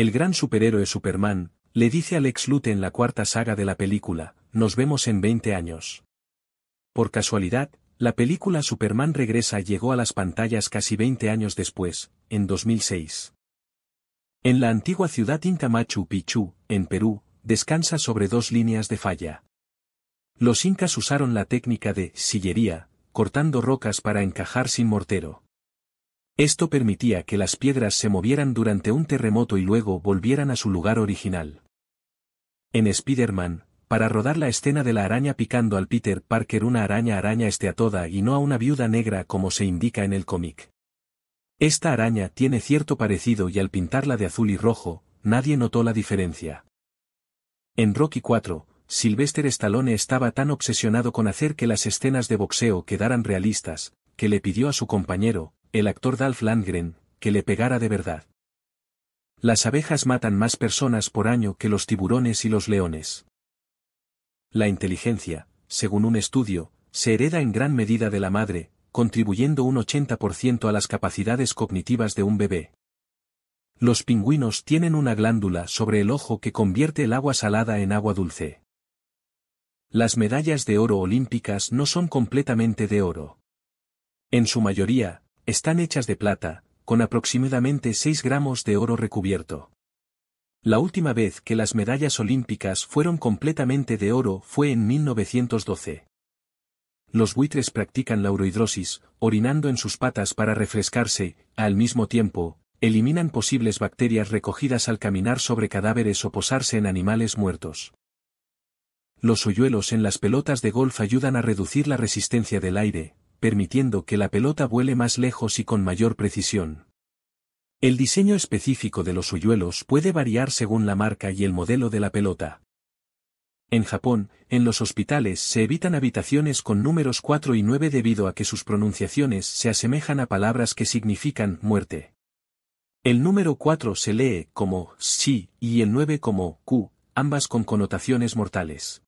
El gran superhéroe Superman, le dice a Lex Luthor en la cuarta saga de la película, nos vemos en 20 años. Por casualidad, la película Superman Regresa llegó a las pantallas casi 20 años después, en 2006. En la antigua ciudad Inca Machu Picchu, en Perú, descansa sobre dos líneas de falla. Los incas usaron la técnica de sillería, cortando rocas para encajar sin mortero. Esto permitía que las piedras se movieran durante un terremoto y luego volvieran a su lugar original. En Spider-Man, para rodar la escena de la araña picando al Peter Parker una araña araña a toda y no a una viuda negra como se indica en el cómic. Esta araña tiene cierto parecido y al pintarla de azul y rojo, nadie notó la diferencia. En Rocky 4, Sylvester Stallone estaba tan obsesionado con hacer que las escenas de boxeo quedaran realistas, que le pidió a su compañero, el actor Dalf Landgren, que le pegara de verdad. Las abejas matan más personas por año que los tiburones y los leones. La inteligencia, según un estudio, se hereda en gran medida de la madre, contribuyendo un 80% a las capacidades cognitivas de un bebé. Los pingüinos tienen una glándula sobre el ojo que convierte el agua salada en agua dulce. Las medallas de oro olímpicas no son completamente de oro. En su mayoría, están hechas de plata, con aproximadamente 6 gramos de oro recubierto. La última vez que las medallas olímpicas fueron completamente de oro fue en 1912. Los buitres practican la uroidrosis, orinando en sus patas para refrescarse, al mismo tiempo, eliminan posibles bacterias recogidas al caminar sobre cadáveres o posarse en animales muertos. Los hoyuelos en las pelotas de golf ayudan a reducir la resistencia del aire, permitiendo que la pelota vuele más lejos y con mayor precisión. El diseño específico de los hoyuelos puede variar según la marca y el modelo de la pelota. En Japón, en los hospitales se evitan habitaciones con números 4 y 9 debido a que sus pronunciaciones se asemejan a palabras que significan muerte. El número 4 se lee como SHI y el 9 como ku, ambas con connotaciones mortales.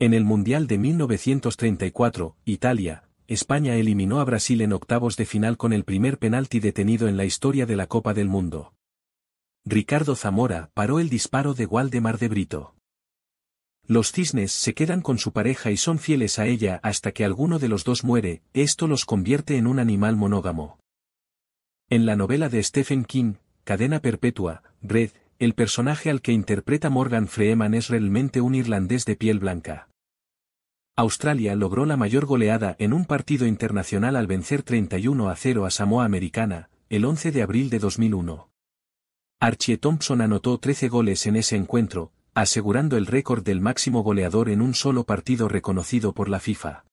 En el Mundial de 1934, Italia, España eliminó a Brasil en octavos de final con el primer penalti detenido en la historia de la Copa del Mundo. Ricardo Zamora paró el disparo de Waldemar de Brito. Los cisnes se quedan con su pareja y son fieles a ella hasta que alguno de los dos muere, esto los convierte en un animal monógamo. En la novela de Stephen King, Cadena Perpetua, Red, el personaje al que interpreta Morgan Freeman es realmente un irlandés de piel blanca. Australia logró la mayor goleada en un partido internacional al vencer 31 a 0 a Samoa Americana, el 11 de abril de 2001. Archie Thompson anotó 13 goles en ese encuentro, asegurando el récord del máximo goleador en un solo partido reconocido por la FIFA.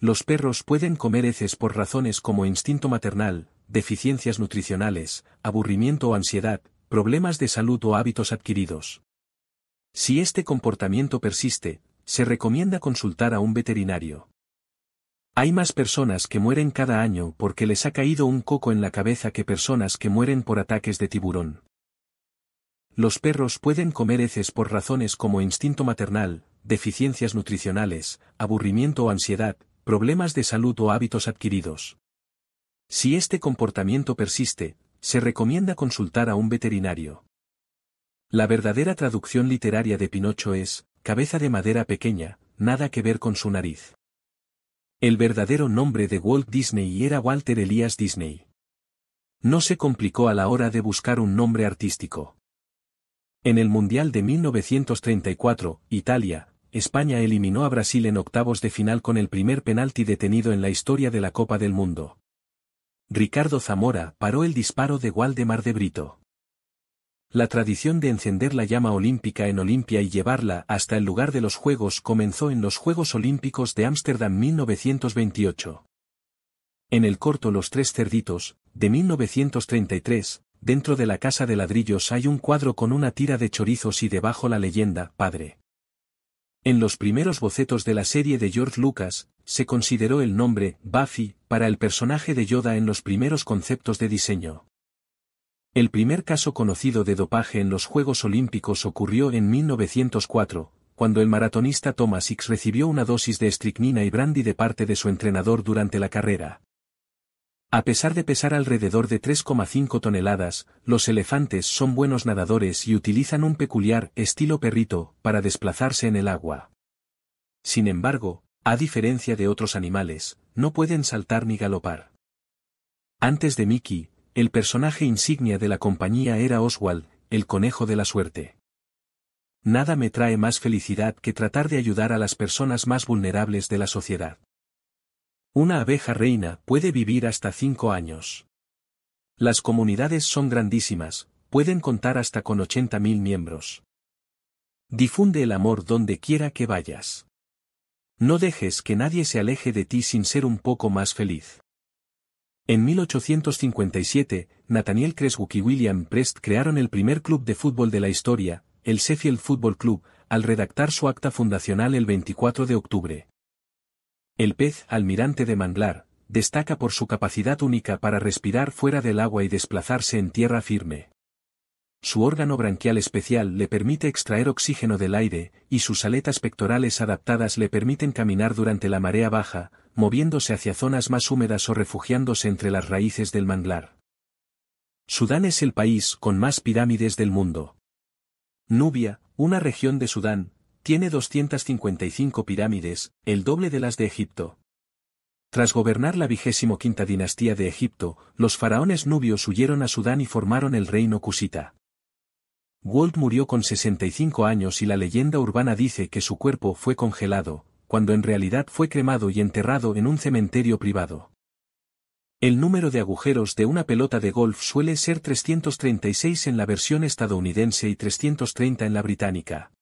Los perros pueden comer heces por razones como instinto maternal, deficiencias nutricionales, aburrimiento o ansiedad, problemas de salud o hábitos adquiridos. Si este comportamiento persiste, se recomienda consultar a un veterinario. Hay más personas que mueren cada año porque les ha caído un coco en la cabeza que personas que mueren por ataques de tiburón. Los perros pueden comer heces por razones como instinto maternal, deficiencias nutricionales, aburrimiento o ansiedad, problemas de salud o hábitos adquiridos. Si este comportamiento persiste, se recomienda consultar a un veterinario. La verdadera traducción literaria de Pinocho es, cabeza de madera pequeña, nada que ver con su nariz. El verdadero nombre de Walt Disney era Walter Elias Disney. No se complicó a la hora de buscar un nombre artístico. En el Mundial de 1934, Italia, España eliminó a Brasil en octavos de final con el primer penalti detenido en la historia de la Copa del Mundo. Ricardo Zamora paró el disparo de Waldemar de Brito. La tradición de encender la llama olímpica en Olimpia y llevarla hasta el lugar de los Juegos comenzó en los Juegos Olímpicos de Ámsterdam 1928. En el corto Los Tres Cerditos, de 1933, dentro de la casa de ladrillos hay un cuadro con una tira de chorizos y debajo la leyenda, Padre. En los primeros bocetos de la serie de George Lucas, se consideró el nombre, Buffy, para el personaje de Yoda en los primeros conceptos de diseño. El primer caso conocido de dopaje en los Juegos Olímpicos ocurrió en 1904, cuando el maratonista Thomas Hicks recibió una dosis de estricnina y brandy de parte de su entrenador durante la carrera. A pesar de pesar alrededor de 3,5 toneladas, los elefantes son buenos nadadores y utilizan un peculiar estilo perrito para desplazarse en el agua. Sin embargo, a diferencia de otros animales, no pueden saltar ni galopar. Antes de Mickey, el personaje insignia de la compañía era Oswald, el conejo de la suerte. Nada me trae más felicidad que tratar de ayudar a las personas más vulnerables de la sociedad. Una abeja reina puede vivir hasta cinco años. Las comunidades son grandísimas, pueden contar hasta con 80.000 miembros. Difunde el amor donde quiera que vayas. No dejes que nadie se aleje de ti sin ser un poco más feliz. En 1857, Nathaniel Creswick y William Prest crearon el primer club de fútbol de la historia, el Sheffield Football Club, al redactar su acta fundacional el 24 de octubre. El pez almirante de manglar, destaca por su capacidad única para respirar fuera del agua y desplazarse en tierra firme. Su órgano branquial especial le permite extraer oxígeno del aire, y sus aletas pectorales adaptadas le permiten caminar durante la marea baja, moviéndose hacia zonas más húmedas o refugiándose entre las raíces del manglar. Sudán es el país con más pirámides del mundo. Nubia, una región de Sudán, tiene 255 pirámides, el doble de las de Egipto. Tras gobernar la vigésimo dinastía de Egipto, los faraones nubios huyeron a Sudán y formaron el reino Cusita. Walt murió con 65 años y la leyenda urbana dice que su cuerpo fue congelado, cuando en realidad fue cremado y enterrado en un cementerio privado. El número de agujeros de una pelota de golf suele ser 336 en la versión estadounidense y 330 en la británica.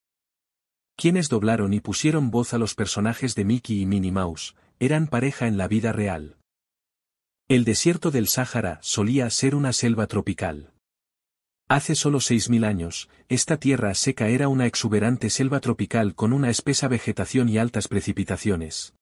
Quienes doblaron y pusieron voz a los personajes de Mickey y Minnie Mouse, eran pareja en la vida real. El desierto del Sáhara solía ser una selva tropical. Hace solo 6.000 años, esta tierra seca era una exuberante selva tropical con una espesa vegetación y altas precipitaciones.